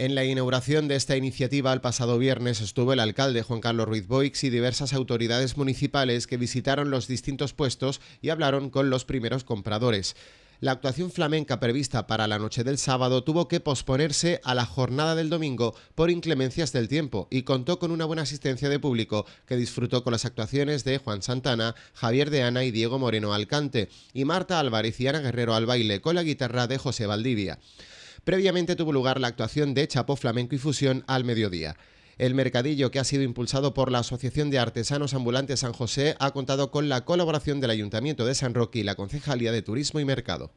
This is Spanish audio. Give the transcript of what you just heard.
En la inauguración de esta iniciativa el pasado viernes estuvo el alcalde Juan Carlos Ruiz Boix y diversas autoridades municipales que visitaron los distintos puestos y hablaron con los primeros compradores. La actuación flamenca prevista para la noche del sábado tuvo que posponerse a la jornada del domingo por inclemencias del tiempo y contó con una buena asistencia de público que disfrutó con las actuaciones de Juan Santana, Javier de Ana y Diego Moreno Alcante y Marta Álvarez y Ana Guerrero al baile con la guitarra de José Valdivia. Previamente tuvo lugar la actuación de Chapo Flamenco y Fusión al mediodía. El mercadillo, que ha sido impulsado por la Asociación de Artesanos Ambulantes San José, ha contado con la colaboración del Ayuntamiento de San Roque y la Concejalía de Turismo y Mercado.